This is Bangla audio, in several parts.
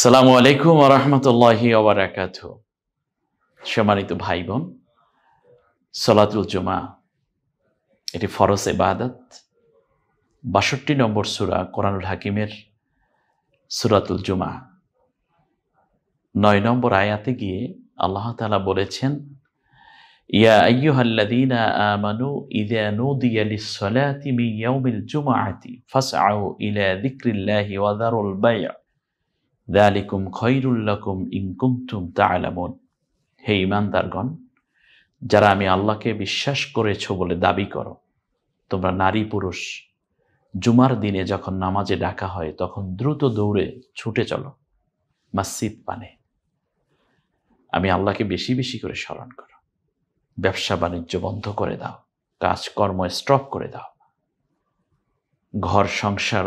সালামু আলাইকুম রহমতুল্লাহি ওবরাকাত সম্মানিত ভাই বোন সলাতুল জুমা এটি ফরজ এবাদত বাষট্টি নম্বর সুরা কোরআনুল হাকিমের সুরাতুল জুমা নয় নম্বর আয়াতে গিয়ে আল্লাহ তালা বলেছেন ইয়া আইয়ুহাল্লাদিনা আমানু ইদা নুদিয়া লিসসালাতি মিন ইয়াউমিল জুমআতি ফাসআউ ইলা যিকরিল্লাহি ওয়া যারুল বাইয়া দালিকুম খৈরুল্লাকুম ইংকুমতুম তা হে ইমানদারগণ যারা আমি আল্লাহকে বিশ্বাস করেছ বলে দাবি করো তোমরা নারী পুরুষ জুমার দিনে যখন নামাজে ডাকা হয় তখন দ্রুত দৌড়ে ছুটে চলো মসজিদ পানে আমি আল্লাহকে বেশি বেশি করে স্মরণ করো ব্যবসা বাণিজ্য বন্ধ করে দাও কাজকর্ম স্টপ করে দাও ঘর সংসার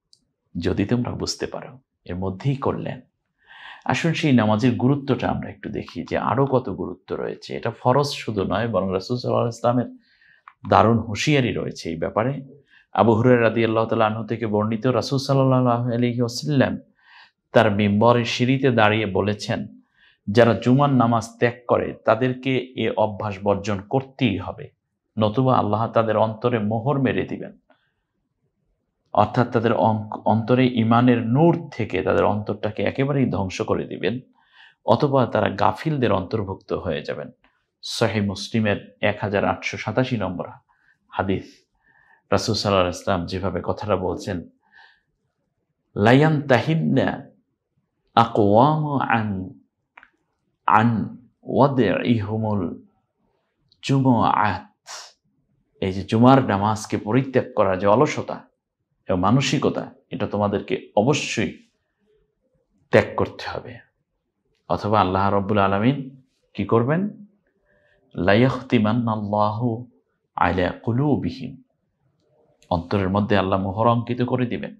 যদি তোমরা বুঝতে পারো এর মধ্যেই করলেন আসুন সেই নামাজের গুরুত্বটা আমরা একটু দেখি যে আরও কত গুরুত্ব রয়েছে এটা ফরজ শুধু নয় বরং রাসুল সাল্লাহ ইসলামের দারুণ হুঁশিয়ারি রয়েছে এই ব্যাপারে আবু হুরের রাদি আল্লাহ তাল্লাহ থেকে বর্ণিত রাসুল সাল্লাহ আলী ওসাল্লাম তার মেম্বরের সিঁড়িতে দাঁড়িয়ে বলেছেন যারা জুমার নামাজ ত্যাগ করে তাদেরকে এ অভ্যাস বর্জন করতেই হবে নতুবা আল্লাহ তাদের অন্তরে মোহর মেরে দিবেন অর্থাৎ তাদের অন্তরে ইমানের নূর থেকে তাদের অন্তরটাকে একেবারেই ধ্বংস করে দিবেন অথবা তারা গাফিলদের অন্তর্ভুক্ত হয়ে যাবেন সহে মুসলিমের এক হাজার আটশো সাতাশি নম্বর হাদিস রাসুল সাল্লাহ ইসলাম যেভাবে কথাটা বলছেন লাইয়ান তাহিন্না আকওয়াম আন আন ওয়াদে ইহমুল জুম আত এই যে জুমার নামাজকে পরিত্যাগ করা যে অলসতা এবং মানসিকতা এটা তোমাদেরকে অবশ্যই ত্যাগ করতে হবে অথবা আল্লাহ রব্বুল আলমিন কি করবেন লাইয়াহতিমান আল্লাহ আইলা কুলুবিহীন অন্তরের মধ্যে আল্লাহ মোহর অঙ্কিত করে দিবেন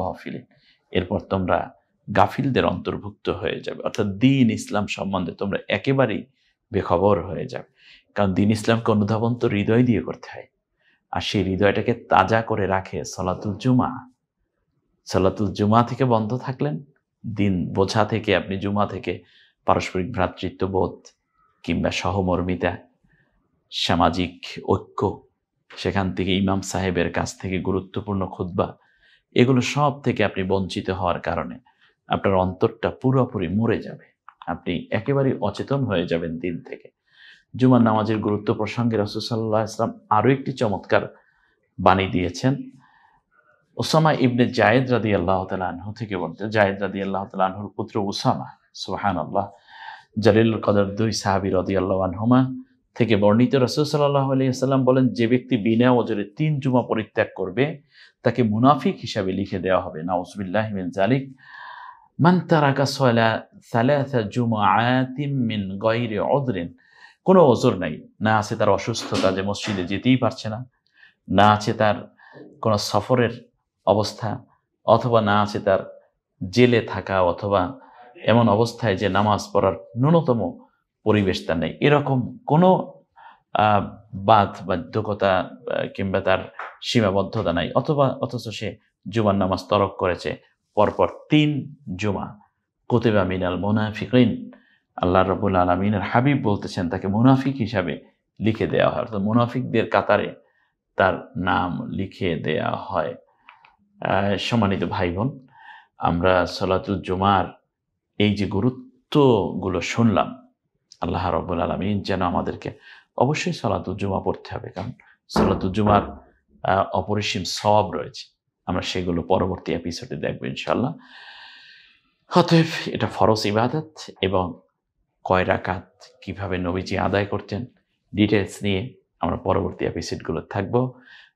গফিলে এরপর তোমরা গাফিলদের অন্তর্ভুক্ত হয়ে যাবে অর্থাৎ দিন ইসলাম সম্বন্ধে তোমরা একেবারেই বেখবর হয়ে যাবে কারণ দিন ইসলামকে অনুধাবন তো হৃদয় দিয়ে করতে হয় আর সেই হৃদয়টাকে তাজা করে রাখে সলাতুল জুমা সলাতুল জুমা থেকে বন্ধ থাকলেন দিন বোঝা থেকে আপনি জুমা থেকে পারস্পরিক ভ্রাতৃত্ববোধ কিংবা সহমর্মিতা সামাজিক ঐক্য সেখান থেকে ইমাম সাহেবের কাছ থেকে গুরুত্বপূর্ণ খুদ্া এগুলো সব থেকে আপনি বঞ্চিত হওয়ার কারণে আপনার অন্তরটা পুরোপুরি মরে যাবে আপনি একেবারেই অচেতন হয়ে যাবেন দিন থেকে জুমার নামাজের গুরুত্ব প্রসঙ্গে রসুসাল্লাহ ইসলাম আরও একটি চমৎকার বাণী দিয়েছেন ওসামা ইবনে জায়েদ রাদি আল্লাহ তালাহ থেকে বলতে জায়েদ রাদি আল্লাহ তালহুর পুত্র ওসামা সোহান আল্লাহ জালিল কদর দুই সাহাবি রদি আল্লাহ আনহুমা থেকে বর্ণিত রসুল সাল্লাহ আলিয়াল্লাম বলেন যে ব্যক্তি বিনা ওজরে তিন জুমা পরিত্যাগ করবে তাকে মুনাফিক হিসাবে লিখে দেওয়া হবে নাউজবিল্লাহ মিন জালিক মান তারাকা সালা সালাসা জুমা আয়াতিম মিন গাইরে অদরিন কোনো ওজোর নাই না আছে তার অসুস্থতা যে মসজিদে যেতেই পারছে না না আছে তার কোনো সফরের অবস্থা অথবা না আছে তার জেলে থাকা অথবা এমন অবস্থায় যে নামাজ পড়ার ন্যূনতম পরিবেশ তার নেই এরকম কোনো বাধ বাধ্যকতা কিংবা তার সীমাবদ্ধতা নাই অথবা অথচ সে জুমার নামাজ তরক করেছে পরপর তিন জুমা কোতেবা মিনাল মোনাফিকিন আল্লাহ রবুল আলমিনের হাবিব বলতেছেন তাকে মুনাফিক হিসাবে লিখে দেওয়া হয় অর্থাৎ মুনাফিকদের কাতারে তার নাম লিখে দেয়া হয় সম্মানিত ভাই বোন আমরা সলাতুল জুমার এই যে গুরুত্বগুলো শুনলাম আল্লাহ রবুল আলমিন যেন আমাদেরকে অবশ্যই সলাতুল জুমা পড়তে হবে কারণ সলাতুল জুমার অপরিসীম সব রয়েছে আমরা সেগুলো পরবর্তী এপিসোডে দেখবো ইনশাল্লাহ অতএব এটা ফরজ ইবাদত এবং কয় রাকাত কিভাবে নবীজি আদায় করতেন ডিটেলস নিয়ে আমরা পরবর্তী এপিসোডগুলো থাকব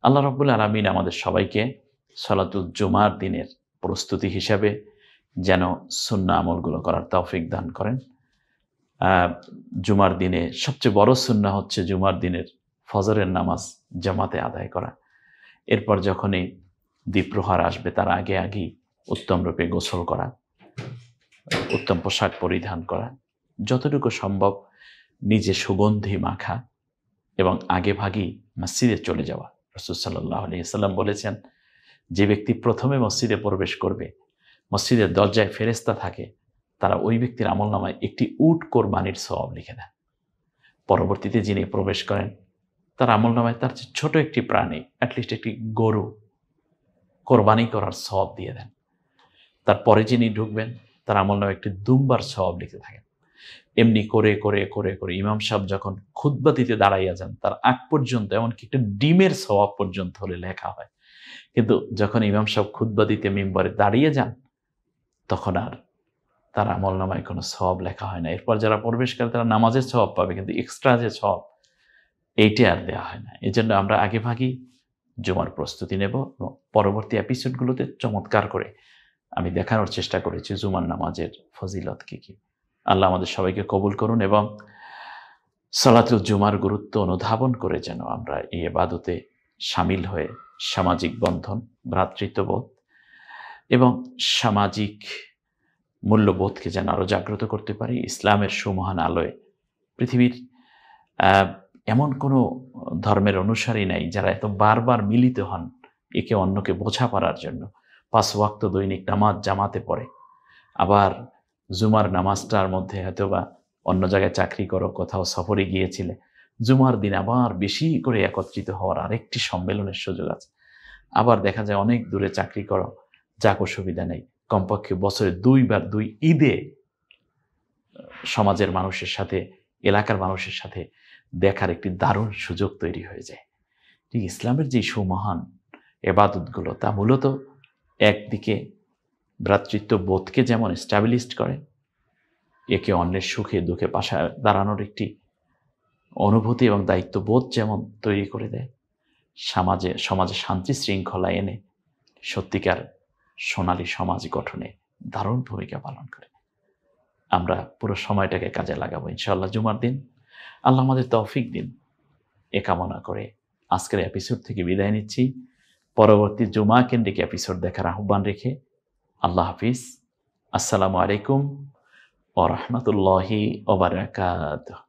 আল্লাহ রব্বুল আলমিন আমাদের সবাইকে সলাতুল জুমার দিনের প্রস্তুতি হিসাবে যেন সুন্না আমলগুলো করার তৌফিক দান করেন জুমার দিনে সবচেয়ে বড় সুন্না হচ্ছে জুমার দিনের ফজরের নামাজ জামাতে আদায় করা এরপর যখনই দ্বীপ্রহার আসবে তার আগে আগেই উত্তমরূপে গোসল করা উত্তম পোশাক পরিধান করা যতটুকু সম্ভব নিজে সুগন্ধি মাখা এবং আগে ভাগেই মসজিদে চলে যাওয়া রসুল সাল্লাহ আলিয়াল্লাম বলেছেন যে ব্যক্তি প্রথমে মসজিদে প্রবেশ করবে মসজিদের দরজায় ফেরেস্তা থাকে তারা ওই ব্যক্তির আমল নামায় একটি উট কোরবানির স্বভাব লিখে দেন পরবর্তীতে যিনি প্রবেশ করেন তার আমল নামায় তার ছোট একটি প্রাণী অ্যাটলিস্ট একটি গরু কোরবানি করার স্বভাব দিয়ে দেন তারপরে যিনি ঢুকবেন তার আমল নামায় একটি দুম্বার স্বভাব লিখে থাকেন এমনি করে করে করে করে ইমাম সাহেব যখন খুদ্া দিতে দাঁড়াইয়া যান তার আগ পর্যন্ত এমনকি একটা ডিমের সবাব পর্যন্ত হলে লেখা হয় কিন্তু যখন ইমাম সাহেব খুদ্া দিতে মেম্বারে দাঁড়িয়ে যান তখন আর তার আমল নামায় কোনো সবাব লেখা হয় না এরপর যারা প্রবেশ করে তারা নামাজের সবাব পাবে কিন্তু এক্সট্রা যে সবাব এইটা আর দেওয়া হয় না এই জন্য আমরা আগে ভাগি জমার প্রস্তুতি নেব এবং পরবর্তী এপিসোডগুলোতে চমৎকার করে আমি দেখানোর চেষ্টা করেছি জুমার নামাজের ফজিলত কী কী আল্লাহ আমাদের সবাইকে কবুল করুন এবং সালাতুল জুমার গুরুত্ব অনুধাবন করে যেন আমরা এই এবাদতে সামিল হয়ে সামাজিক বন্ধন ভ্রাতৃত্ববোধ এবং সামাজিক মূল্যবোধকে যেন আরও জাগ্রত করতে পারি ইসলামের সুমহান আলোয় পৃথিবীর এমন কোনো ধর্মের অনুসারী নাই যারা এত বারবার মিলিত হন একে অন্যকে বোঝা পারার জন্য পাঁচ ওয়াক্ত দৈনিক নামাজ জামাতে পড়ে আবার জুমার নামাজটার মধ্যে হয়তো বা অন্য জায়গায় চাকরি করো কোথাও সফরে গিয়েছিলে জুমার দিন আবার বেশি করে একত্রিত হওয়ার আরেকটি সম্মেলনের সুযোগ আছে আবার দেখা যায় অনেক দূরে চাকরি করো যা কো সুবিধা নেই কমপক্ষে বছরে দুইবার দুই ঈদে সমাজের মানুষের সাথে এলাকার মানুষের সাথে দেখার একটি দারুণ সুযোগ তৈরি হয়ে যায় ঠিক ইসলামের যে সুমহান এবাদতগুলো তা মূলত একদিকে ভ্রাতৃত্ববোধকে যেমন স্ট্যাবলিশ করে একে অন্যের সুখে দুঃখে পাশা দাঁড়ানোর একটি অনুভূতি এবং দায়িত্ববোধ যেমন তৈরি করে দেয় সমাজে সমাজে শান্তি শৃঙ্খলা এনে সত্যিকার সোনালী সমাজ গঠনে দারুণ ভূমিকা পালন করে আমরা পুরো সময়টাকে কাজে লাগাবো ইনশাল্লাহ জুমার দিন আল্লাহ আমাদের তৌফিক দিন এ কামনা করে আজকের এপিসোড থেকে বিদায় নিচ্ছি পরবর্তী জুমা কেন্দ্রিক এপিসোড দেখার আহ্বান রেখে আল্লাহ হাফিজ আসসালামু আলাইকুম ও রহমতুল্লাহি ওবরাকাত